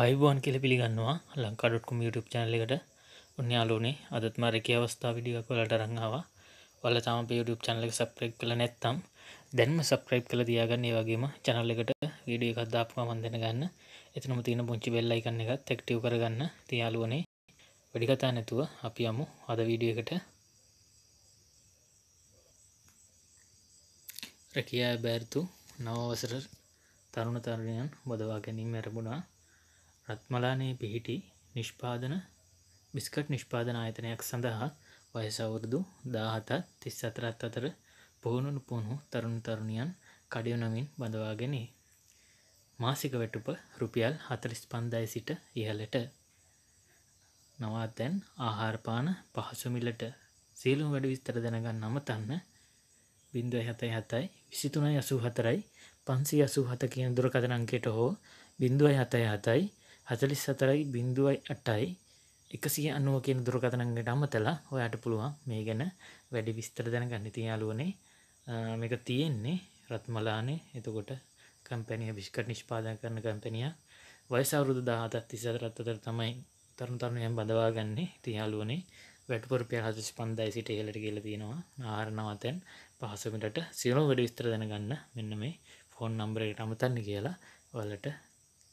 අයිබෝන් කෙල පිළිගන්නවා ලංකාඩොට්කුම් YouTube චැනල එකට ඔන්න යාලුනේ අදත් මරක අවස්ථාව විඩියක් වලට රංඟවා වල තම YouTube චැනල එක සප්‍රයිබ් කළ නැත්තම් දැන්ම සප්‍රයිබ් කළ තියාගන්න ඒ වගේම චැනල් එකට වීඩිය එකක්දාපුවා මන්දන ගන්න එතනම තියෙන පුංචි බෙල්ලයිකන්න එකත් තෙක්ටව කරගන්න තියාලුවනේ වැඩිකතා නැතුව අපි අමු අද වීඩිය එකට රැකයා බෑර්තු නවවසර තරුණ තරුණයන් බොදවා ගැනීම ඇරබුණා රත්මලානයේ පිහිටි නිෂ්පාදන බිස්කට් නිෂ්පාදන ආයතනයක් සඳහා වයසවුරුදු දාහතත් තිස් අතරත් අතර පුහුණුන් පුහුණු තරුණ තරුණියන් කඩයුනමින් බඳවාගෙනේ. මාසික වැටුප රුපියල් හතලිස් පන්දාය සිට ඉහලට නවාතැන් ආහාරපාන පහසුමිලට සියලුම් වැඩ විස්තර දැනගන්න නමතන්න බින්දුව හතයි හතයි විසිතුනයි අසූ හතරයි පන්සි අසූ හත කියන දුරකදනංකෙට හෝ බින්දුවයි හතයි හතයි හතලිස් සතරයි බින්දුවයි අටයි එකසිය අනුව කියෙන දුරකතනගට අමතලා ඔයාට පුළුවන් මේ ගැන වැඩි විස්තර දැන ගන්න තියාලුවනේ මේක තියෙන්නේ රත්මලානේ එතකොට කම්පැනිය විිෂ්කට නිෂ්පාදන කරන කම්පැනිය වයිසවරුදු දාහතත් තිසරත්තතර තමයි තරුණ තරුණයම් බඳවා ගන්නේ තියාලුවනේ වැටපුරපය හස ස්පන්දයි සිට හෙලට කියල තියෙනවා ආරණවතැන් පහසමිටට සියලෝ වැඩ විස්තර දැනගන්න මෙන්න මේ ෆෝන් නම්බරයට අමතන්න කියලා වලට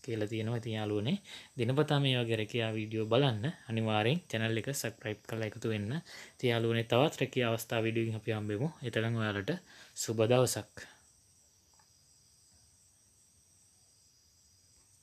කියලා තියෙනවා ඉතින් යාළුවනේ දිනපතා මේ වගේ රැකියා වීඩියෝ බලන්න අනිවාර්යෙන් channel එක subscribe කරලා එකතු වෙන්න ඉතින් යාළුවනේ තවත් රැකියා අවස්ථා වීඩියෝකින් අපි හම්බෙමු එතකන් ඔයාලට සුබ දවසක්